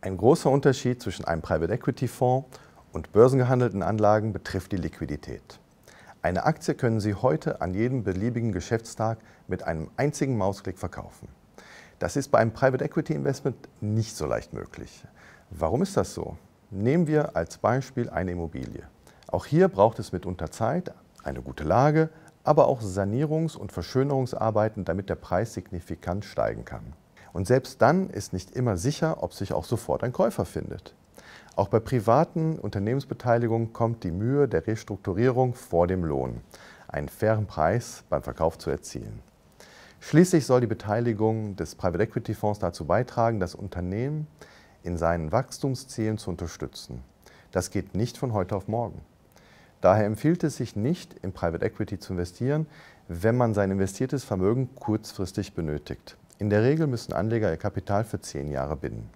Ein großer Unterschied zwischen einem Private Equity Fonds und börsengehandelten Anlagen betrifft die Liquidität. Eine Aktie können Sie heute an jedem beliebigen Geschäftstag mit einem einzigen Mausklick verkaufen. Das ist bei einem Private Equity Investment nicht so leicht möglich. Warum ist das so? Nehmen wir als Beispiel eine Immobilie. Auch hier braucht es mitunter Zeit, eine gute Lage, aber auch Sanierungs- und Verschönerungsarbeiten, damit der Preis signifikant steigen kann. Und selbst dann ist nicht immer sicher, ob sich auch sofort ein Käufer findet. Auch bei privaten Unternehmensbeteiligungen kommt die Mühe der Restrukturierung vor dem Lohn, einen fairen Preis beim Verkauf zu erzielen. Schließlich soll die Beteiligung des Private Equity Fonds dazu beitragen, das Unternehmen in seinen Wachstumszielen zu unterstützen. Das geht nicht von heute auf morgen. Daher empfiehlt es sich nicht, in Private Equity zu investieren, wenn man sein investiertes Vermögen kurzfristig benötigt. In der Regel müssen Anleger ihr Kapital für zehn Jahre binden.